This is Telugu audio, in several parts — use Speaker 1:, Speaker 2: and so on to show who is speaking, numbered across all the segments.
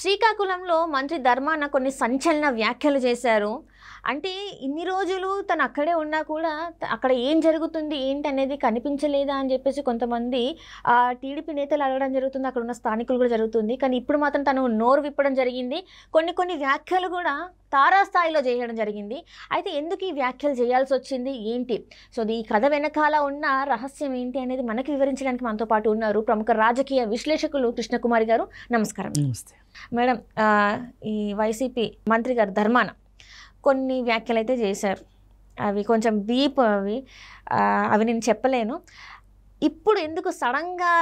Speaker 1: శ్రీకాకుళంలో మంత్రి ధర్మాన కొన్ని సంచలన వ్యాఖ్యలు చేశారు అంటే ఇన్ని రోజులు తను అక్కడే ఉన్నా కూడా అక్కడ ఏం జరుగుతుంది ఏంటి అనేది కనిపించలేదా అని చెప్పేసి కొంతమంది టీడీపీ నేతలు అడగడం జరుగుతుంది అక్కడ ఉన్న స్థానికులు కూడా జరుగుతుంది కానీ ఇప్పుడు మాత్రం తను నోరు విప్పడం జరిగింది కొన్ని కొన్ని వ్యాఖ్యలు కూడా తారాస్థాయిలో చేయడం జరిగింది అయితే ఎందుకు ఈ వ్యాఖ్యలు చేయాల్సి వచ్చింది ఏంటి సో ఈ కథ వెనకాల ఉన్న రహస్యం ఏంటి అనేది మనకు వివరించడానికి మనతో పాటు ఉన్నారు ప్రముఖ రాజకీయ విశ్లేషకులు కృష్ణకుమారి గారు నమస్కారం నమస్తే మేడం ఈ వైసీపీ మంత్రి గారు ధర్మాన కొన్ని వ్యాఖ్యలు అయితే చేశారు అవి కొంచెం డీప్ అవి అవి నేను చెప్పలేను ఇప్పుడు ఎందుకు సడన్గా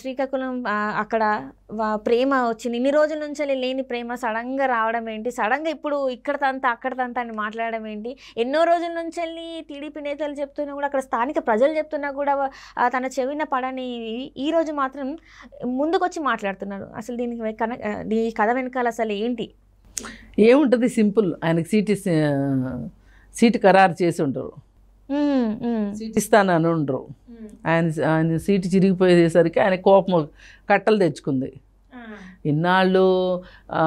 Speaker 1: శ్రీకాకుళం అక్కడ ప్రేమ వచ్చింది ఇన్ని రోజుల నుంచి లేని ప్రేమ సడన్గా రావడం ఏంటి సడన్గా ఇప్పుడు ఇక్కడ తంత అక్కడ తంత అని మాట్లాడడం ఏంటి ఎన్నో రోజుల నుంచి వెళ్ళి టీడీపీ నేతలు చెప్తున్నా కూడా అక్కడ స్థానిక ప్రజలు చెప్తున్నా కూడా తన చెవిన పడని ఈ రోజు మాత్రం ముందుకొచ్చి మాట్లాడుతున్నారు అసలు దీనికి కన ఈ కథ వెనకాల అసలు ఏంటి
Speaker 2: ఏముంటుంది సింపుల్ ఆయనకి సీట్ సీటు ఖరారు చేసి ఉంటారు సీట్ ఇస్తానని ఉండరు ఆయన ఆయన సీటు చిరిగిపోయేసరికి ఆయన కోపం కట్టలు తెచ్చుకుంది ఇన్నాళ్ళు ఆ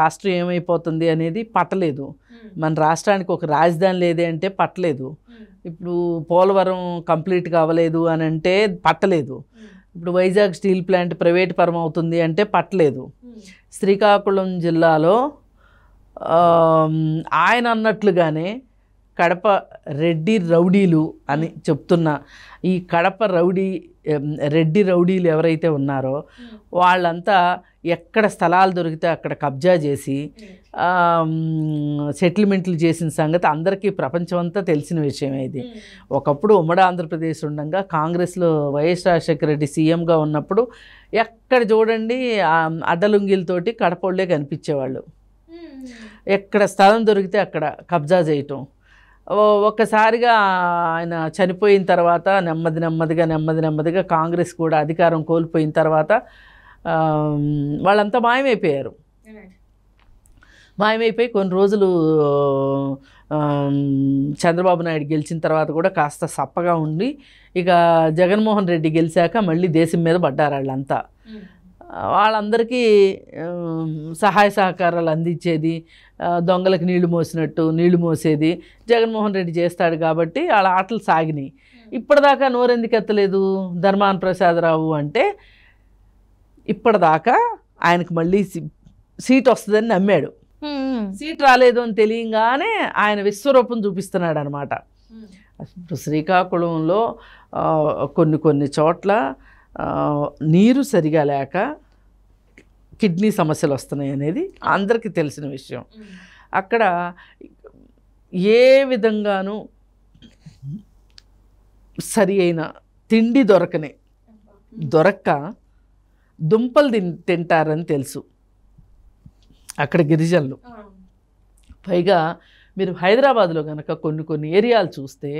Speaker 2: రాష్ట్రం ఏమైపోతుంది అనేది పట్టలేదు మన రాష్ట్రానికి ఒక రాజధాని లేదే అంటే పట్టలేదు ఇప్పుడు పోలవరం కంప్లీట్ కావలేదు అని అంటే పట్టలేదు ఇప్పుడు వైజాగ్ స్టీల్ ప్లాంట్ ప్రైవేట్ పరం అవుతుంది అంటే పట్టలేదు శ్రీకాకుళం జిల్లాలో ఆయన అన్నట్లుగానే కడప రెడ్డి రౌడీలు అని చెప్తున్న ఈ కడప రౌడీ రెడ్డి రౌడీలు ఎవరైతే ఉన్నారో వాళ్ళంతా ఎక్కడ స్థలాలు దొరికితే అక్కడ కబ్జా చేసి సెటిల్మెంట్లు చేసిన సంగతి అందరికీ ప్రపంచమంతా తెలిసిన విషయమే ఇది ఒకప్పుడు ఉమ్మడి ఆంధ్రప్రదేశ్ ఉండగా కాంగ్రెస్లో వైఎస్ రాజశేఖర రెడ్డి సీఎంగా ఉన్నప్పుడు ఎక్కడ చూడండి అడ్డలుంగిలతోటి కడపళ్ళే కనిపించేవాళ్ళు ఎక్కడ స్థలం దొరికితే అక్కడ కబ్జా చేయటం ఒక్కసారిగా ఆయన చనిపోయిన తర్వాత నెమ్మది నెమ్మదిగా నెమ్మది నెమ్మదిగా కాంగ్రెస్ కూడా అధికారం కోల్పోయిన తర్వాత వాళ్ళంతా మాయమైపోయారు మాయమైపోయి కొన్ని రోజులు చంద్రబాబు నాయుడు గెలిచిన తర్వాత కూడా కాస్త సప్పగా ఉండి ఇక జగన్మోహన్ రెడ్డి గెలిచాక మళ్ళీ దేశం మీద పడ్డారు వాళ్ళంతా వాళ్ళందరికీ సహాయ సహకారాలు అందించేది దొంగలకు నీళ్లు మోసినట్టు నీళ్లు మోసేది జగన్మోహన్ రెడ్డి చేస్తాడు కాబట్టి వాళ్ళ ఆటలు సాగినాయి ఇప్పటిదాకా నోరెందుకు ఎత్తలేదు ధర్మాన్ ప్రసాదరావు అంటే ఇప్పటిదాకా ఆయనకు మళ్ళీ సీట్ వస్తుందని నమ్మాడు సీట్ రాలేదు అని తెలియగానే ఆయన విశ్వరూపం చూపిస్తున్నాడు అనమాట ఇప్పుడు శ్రీకాకుళంలో కొన్ని కొన్ని చోట్ల నీరు సరిగా లేక కిడ్నీ సమస్యలు వస్తున్నాయి అనేది అందరికీ తెలిసిన విషయం అక్కడ ఏ విధంగానూ సరి అయిన తిండి దొరకనే దొరక్క దుంపలు తిన్ తింటారని తెలుసు అక్కడ గిరిజనులు పైగా మీరు హైదరాబాద్లో కనుక కొన్ని కొన్ని ఏరియాలు చూస్తే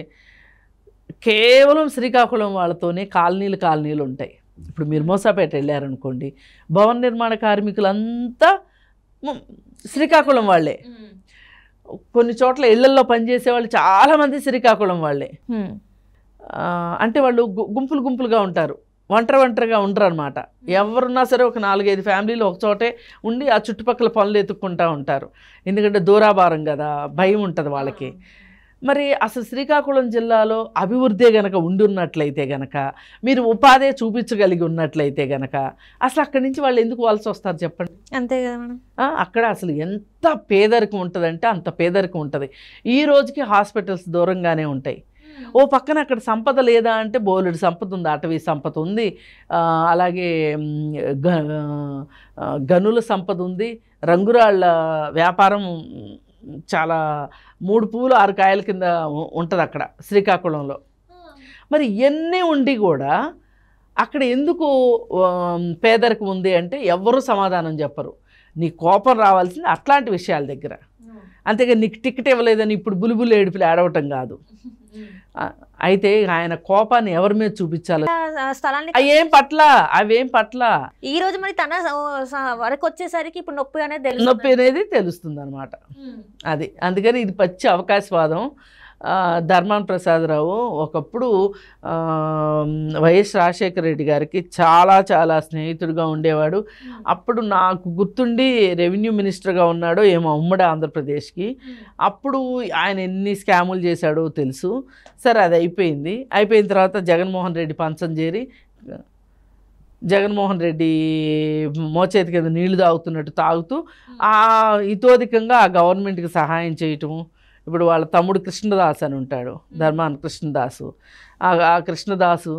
Speaker 2: కేవలం శ్రీకాకుళం వాళ్ళతోనే కాలనీలు కాలనీలు ఉంటాయి ఇప్పుడు మీరు మోసాపేట వెళ్ళారనుకోండి భవన నిర్మాణ కార్మికులంతా శ్రీకాకుళం వాళ్ళే కొన్ని చోట్ల ఇళ్లల్లో పనిచేసే వాళ్ళు చాలామంది శ్రీకాకుళం వాళ్ళే అంటే వాళ్ళు గుంపులు గుంపులుగా ఉంటారు ఒంటరి ఒంటరిగా ఉండరు అనమాట ఎవరున్నా సరే ఒక నాలుగైదు ఫ్యామిలీలు ఒక చోటే ఉండి ఆ చుట్టుపక్కల పనులు ఎత్తుక్కుంటూ ఉంటారు ఎందుకంటే దూరాభారం కదా భయం ఉంటుంది వాళ్ళకి మరి అసలు శ్రీకాకుళం జిల్లాలో అభివృద్ధి గనక ఉండున్నట్లయితే గనక మీరు ఉపాధి చూపించగలిగి ఉన్నట్లయితే గనక అసలు అక్కడి నుంచి వాళ్ళు ఎందుకు వాల్సి వస్తారు చెప్పండి అంతే కదా మేడం అక్కడ అసలు ఎంత పేదరికం ఉంటుందంటే అంత పేదరికం ఉంటుంది ఈ రోజుకి హాస్పిటల్స్ దూరంగానే ఉంటాయి ఓ పక్కన అక్కడ సంపద లేదా అంటే బోలెడు సంపద ఉంది అటవీ సంపద ఉంది అలాగే గనుల సంపద ఉంది రంగురాళ్ళ వ్యాపారం చాలా మూడు పువ్వులు ఆరు కాయల కింద ఉంటుంది అక్కడ శ్రీకాకుళంలో మరి ఇవన్నీ ఉండి కూడా అక్కడ ఎందుకు పేదరికం ఉంది అంటే ఎవ్వరూ సమాధానం చెప్పరు నీ కోపం రావాల్సింది అట్లాంటి విషయాల దగ్గర అంతేగా నీకు టికెట్ ఇవ్వలేదని ఇప్పుడు బులుబులు ఏడుపులు ఆడవటం కాదు అయితే ఆయన కోపాన్ని ఎవరి మీద చూపించాలి
Speaker 1: స్థలాన్ని అవేం
Speaker 2: పట్ల అవేం పట్ల
Speaker 1: ఈ రోజు మరి తన వరకు వచ్చేసరికి ఇప్పుడు నొప్పి అనేది నొప్పి
Speaker 2: అనేది తెలుస్తుంది అనమాట అది అందుకని ఇది పచ్చి అవకాశవాదం ధర్మాన్ ప్రసాదరావు ఒకప్పుడు వైఎస్ రాజశేఖర రెడ్డి గారికి చాలా చాలా స్నేహితుడిగా ఉండేవాడు అప్పుడు నాకు గుర్తుండి రెవెన్యూ మినిస్టర్గా ఉన్నాడు ఏమో ఉమ్మడి ఆంధ్రప్రదేశ్కి అప్పుడు ఆయన ఎన్ని స్కాములు చేశాడో తెలుసు సరే అది అయిపోయింది అయిపోయిన తర్వాత జగన్మోహన్ రెడ్డి పంచం చేరి జగన్మోహన్ రెడ్డి మోచేతి కింద నీళ్లు తాగుతున్నట్టు తాగుతూ ఆ ఇతోధికంగా ఆ గవర్నమెంట్కి సహాయం చేయటము ఇప్పుడు వాళ్ళ తమ్ముడు కృష్ణదాస్ అని ఉంటాడు ధర్మాన్ కృష్ణదాసు ఆ కృష్ణదాసు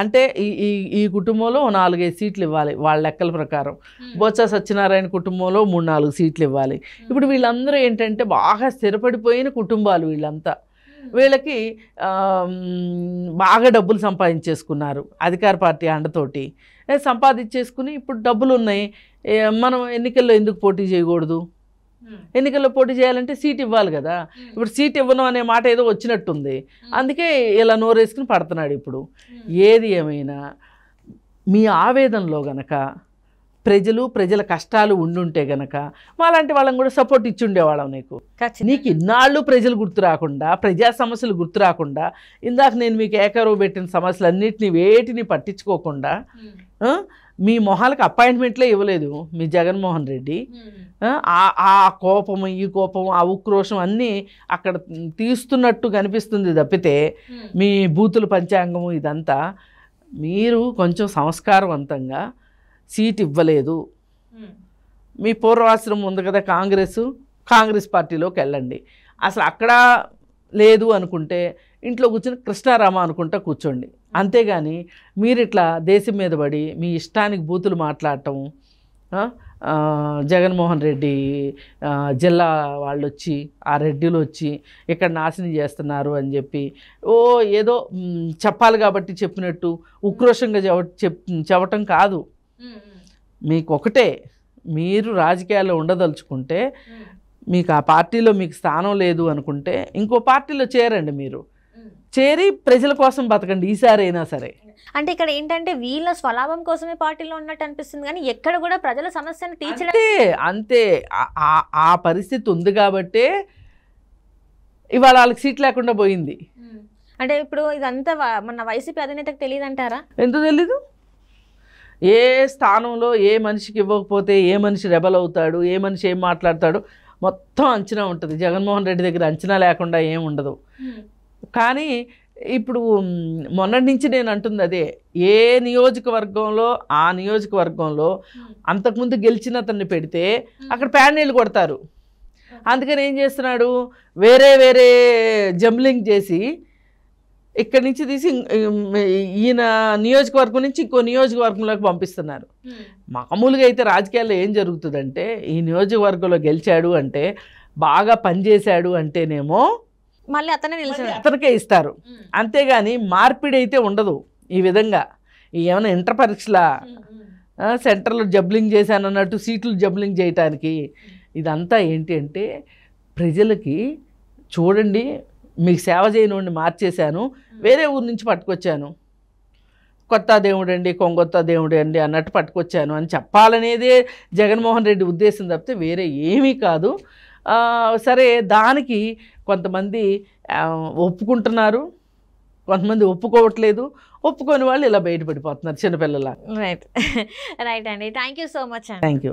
Speaker 2: అంటే ఈ ఈ ఈ కుటుంబంలో నాలుగైదు సీట్లు ఇవ్వాలి వాళ్ళ లెక్కల ప్రకారం బొత్స సత్యనారాయణ కుటుంబంలో మూడు నాలుగు సీట్లు ఇవ్వాలి ఇప్పుడు వీళ్ళందరూ ఏంటంటే బాగా స్థిరపడిపోయిన కుటుంబాలు వీళ్ళంతా వీళ్ళకి బాగా డబ్బులు సంపాదించేసుకున్నారు అధికార పార్టీ అండతోటి సంపాదించేసుకుని ఇప్పుడు డబ్బులు ఉన్నాయి మనం ఎన్నికల్లో ఎందుకు పోటీ చేయకూడదు ఎన్నికల్లో పోటీ చేయాలంటే సీట్ ఇవ్వాలి కదా ఇప్పుడు సీట్ ఇవ్వను అనే మాట ఏదో వచ్చినట్టుంది అందుకే ఇలా నోరేసుకుని పడుతున్నాడు ఇప్పుడు ఏది ఏమైనా మీ ఆవేదనలో గనక ప్రజలు ప్రజల కష్టాలు ఉండుంటే గనక మాలాంటి వాళ్ళని కూడా సపోర్ట్ ఇచ్చి ఉండేవాళ్ళం నీకు నీకు ఇన్నాళ్ళు ప్రజలు గుర్తు రాకుండా ప్రజా సమస్యలు గుర్తు రాకుండా ఇందాక నేను మీకు ఏకరువు పెట్టిన సమస్యలు అన్నింటినీ వేటిని పట్టించుకోకుండా మీ మొహాలకు అపాయింట్మెంట్లే ఇవ్వలేదు మీ జగన్మోహన్ రెడ్డి hmm. ఆ కోపం ఈ కోపం ఆ ఉక్రోషం అన్నీ అక్కడ తీస్తున్నట్టు కనిపిస్తుంది తప్పితే hmm. మీ బూతుల పంచాంగము ఇదంతా మీరు కొంచెం సంస్కారవంతంగా సీట్ ఇవ్వలేదు hmm. మీ పూర్వాశ్రమం ఉంది కదా కాంగ్రెస్ కాంగ్రెస్ పార్టీలోకి వెళ్ళండి అసలు అక్కడ లేదు అనుకుంటే ఇంట్లో కూర్చొని కృష్ణారామ అనుకుంటా కూర్చోండి అంతేగాని మీరు ఇట్లా దేశం మీద పడి మీ ఇష్టానికి బూతులు మాట్లాడటం జగన్మోహన్ రెడ్డి జిల్లా వాళ్ళు వచ్చి ఆ రెడ్డిలు వచ్చి ఇక్కడ నాశనం చేస్తున్నారు అని చెప్పి ఓ ఏదో చెప్పాలి కాబట్టి చెప్పినట్టు ఉక్రోషంగా చెప్పటం కాదు మీకు ఒకటే మీరు రాజకీయాల్లో ఉండదలుచుకుంటే మీకు ఆ పార్టీలో మీకు స్థానం లేదు అనుకుంటే ఇంకో పార్టీలో చేరండి మీరు చేరి ప్రజల కోసం బతకండి ఈసారి అయినా సరే
Speaker 1: అంటే ఇక్కడ ఏంటంటే వీళ్ళ స్వలాభం కోసమే పార్టీలో ఉన్నట్టు అనిపిస్తుంది కానీ ఎక్కడ కూడా ప్రజల సమస్యను తీర్చడం
Speaker 2: అంతే ఆ పరిస్థితి ఉంది కాబట్టే ఇవాళ వాళ్ళకి సీట్ లేకుండా పోయింది
Speaker 1: అంటే ఇప్పుడు ఇదంతా మన వైసీపీ అధినేతకు తెలియదు అంటారా ఎందుకు తెలీదు
Speaker 2: ఏ స్థానంలో ఏ మనిషికి ఇవ్వకపోతే ఏ మనిషి రెబల్ అవుతాడు ఏ మనిషి ఏం మాట్లాడతాడు మొత్తం అంచనా ఉంటుంది జగన్మోహన్ రెడ్డి దగ్గర అంచనా లేకుండా ఏం ఉండదు కానీ ఇప్పుడు మొన్నటి నుంచి నేను అంటుంది అదే ఏ నియోజకవర్గంలో ఆ నియోజకవర్గంలో అంతకుముందు గెలిచిన అతన్ని పెడితే అక్కడ ప్యానీళ్ళు కొడతారు అందుకని ఏం చేస్తున్నాడు వేరే వేరే జంబ్లింగ్ చేసి ఇక్కడి నుంచి తీసి ఈయన నియోజకవర్గం నుంచి ఇంకో నియోజకవర్గంలోకి పంపిస్తున్నారు మామూలుగా అయితే రాజకీయాల్లో ఏం జరుగుతుందంటే ఈ నియోజకవర్గంలో గెలిచాడు అంటే బాగా పనిచేశాడు అంటేనేమో మళ్ళీ అతనే అతనికే ఇస్తారు అంతేగాని మార్పిడి అయితే ఉండదు ఈ విధంగా ఏమైనా ఇంటర్ పరీక్షల సెంటర్లో జబ్లింగ్ చేశాను అన్నట్టు సీట్లు జబ్లింగ్ చేయటానికి ఇదంతా ఏంటి అంటే ప్రజలకి చూడండి మీకు సేవ చేయనివ్వండి మార్చేశాను వేరే ఊరి నుంచి పట్టుకొచ్చాను కొత్త దేవుడు అండి కొంగొత్త దేవుడు అండి అన్నట్టు పట్టుకొచ్చాను అని చెప్పాలనేదే జగన్మోహన్ రెడ్డి ఉద్దేశం తప్పితే వేరే ఏమీ కాదు సరే దానికి కొంతమంది ఒప్పుకుంటున్నారు కొంతమంది ఒప్పుకోవట్లేదు ఒప్పుకొని వాళ్ళు ఇలా బయటపడిపోతున్నారు చిన్నపిల్లల
Speaker 1: రైట్ రైట్ అండి thank you so much thank
Speaker 2: you